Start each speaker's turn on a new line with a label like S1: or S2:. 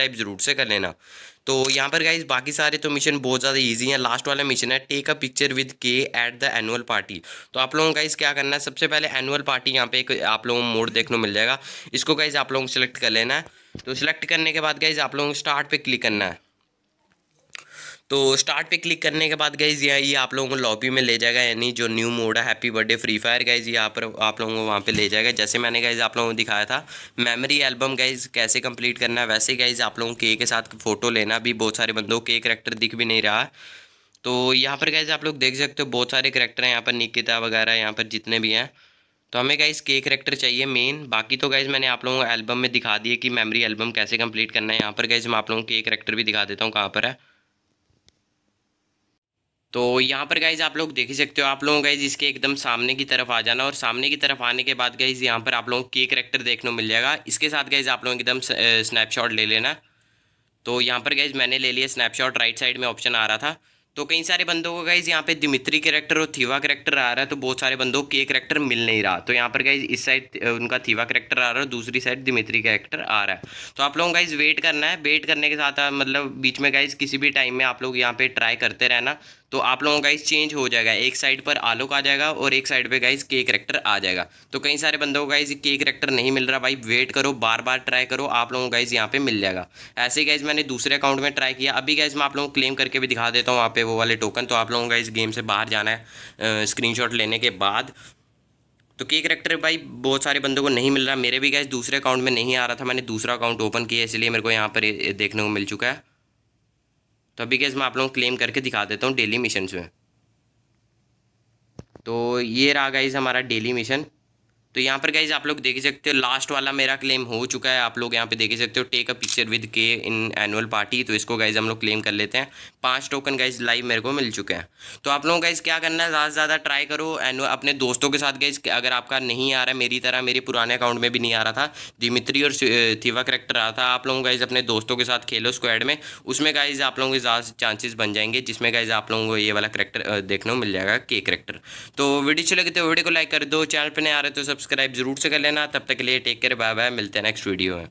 S1: subscribe ज़रूर से कर लेना तो यहाँ पर गाइज बाकी सारे तो मिशन बहुत ज़्यादा ईजी हैं लास्ट वाला मिशन है टेक अ पिक्चर विद के एट द एनुअल पार्टी तो आप लोगों इस क्या करना है सबसे पहले एनुअल पार्टी यहाँ पे एक आप लोगों को मोड देखने मिल जाएगा इसको गाइज आप लोगों को सिलेक्ट कर लेना है तो सिलेक्ट करने के बाद गाइज आप लोगों को स्टार्ट पे क्लिक करना है तो स्टार्ट पे क्लिक करने के बाद गाइज यहाँ ये आप लोगों को लॉबी में ले जाएगा यानी जो न्यू मोड है happy birthday Free Fire guys ये आप आप लोगों को वहाँ पे ले जाएगा जैसे मैंने गाइज आप लोगों को दिखाया था मेमोरी एल्बम गाइज कैसे कंप्लीट करना है वैसे गाइज आप लोगों के के साथ फ़ोटो लेना भी बहुत सारे बंदों के करेक्टर दिख भी नहीं रहा तो यहाँ पर गाइज आप लोग देख सकते हो बहुत सारे करेक्टर हैं यहाँ पर निकिता वगैरह यहाँ पर जितने भी हैं तो हमें गाइज के करेक्टर चाहिए मेन बाकी तो गाइज मैंने आप लोगों को एल्बम में दिखा दिए कि मेमोरी एल्बम कैसे कंप्लीट करना है यहाँ पर गाइज मैं आप लोगों को के करेक्टर भी दिखा देता हूँ कहाँ पर है तो यहाँ पर गाइज आप लोग देख ही सकते हो आप लोगों गाइज इसके एकदम सामने की तरफ आ जाना और सामने की तरफ आने के बाद गाइज यहाँ पर आप लोगों को ये करेक्टर देखने को मिल जाएगा इसके साथ गाइज आप लोग एकदम स्नैपशॉट ले लेना तो यहाँ पर गाइज मैंने ले लिया स्नैपशॉट राइट साइड में ऑप्शन आ रहा था तो कई सारे बंदों को गाइज यहाँ पे दिमित्री करेक्टर और थीवा करेक्टर आ रहा है तो बहुत सारे बंदों को के करेक्टर मिल नहीं रहा तो यहाँ पर गाइज इस साइड उनका थीवा करेक्टर आ रहा है और दूसरी साइड दिमित्री करेक्टर आ रहा है तो आप लोगों का इस वेट करना है वेट करने के साथ मतलब बीच में गाइज किसी भी टाइम में आप लोग यहाँ पे ट्राई करते रहना तो आप लोगों का इस चेंज हो जाएगा एक साइड पर आलोक आ जाएगा और एक साइड पे गाइज के करेक्टर आ जाएगा तो कई सारे बंदों को गाइज के करेक्टर नहीं मिल रहा भाई वेट करो बार बार ट्राई करो आप लोगों को गाइज यहाँ पे मिल जाएगा ऐसे गाइज मैंने दूसरे अकाउंट में ट्राई किया अभी गाइज मैं आप लोगों को क्लेम करके भी दिखा देता हूँ वहाँ पे पे वो वाले टोकन तो आप लोगों का इस गेम से बाहर जाना है स्क्रीनशॉट लेने के बाद तो के करेक्टर भाई बहुत सारे बंदों को नहीं मिल रहा मेरे भी गए दूसरे अकाउंट में नहीं आ रहा था मैंने दूसरा अकाउंट ओपन किया इसलिए मेरे को यहाँ पर देखने को मिल चुका है तो अभी गैस मैं आप लोगों को क्लेम करके दिखा देता हूँ डेली मिशन में तो ये रहा गाइज हमारा डेली मिशन तो यहाँ पर गाइज आप लोग देख सकते हो लास्ट वाला मेरा क्लेम हो चुका है आप लोग यहाँ पे देख सकते हो टेक अ पिक्चर विद के इन एनुअल पार्टी तो इसको गाइज हम लोग क्लेम कर लेते हैं पांच टोकन गाइज लाइव मेरे को मिल चुके हैं तो आप लोगों इस क्या करना है ज़्यादा से ज़्यादा ट्राई करो एनुअल अपने दोस्तों के साथ गाइज अगर आपका नहीं आ रहा है मेरी तरह मेरे पुराने अकाउंट में भी नहीं आ रहा था दिमित्री और थीवा करेक्टर आ रहा था आप लोगों गाइज अपने दोस्तों के साथ खेलो स्क्वाड में उसमें गाइज आप लोगों के ज़्यादा चांसेस बन जाएंगे जिसमें गाइज आप लोगों को ये वाला करेक्टर देखने को मिल जाएगा के करेक्टर तो वीडियो अच्छी लगी तो वीडियो को लाइक कर दो चैनल पर नहीं आ रहे तो सब सब्सक्राइब जरूर से कर लेना तब तक के लिए टेक केयर बाय बाय मिलते हैं नेक्स्ट वीडियो में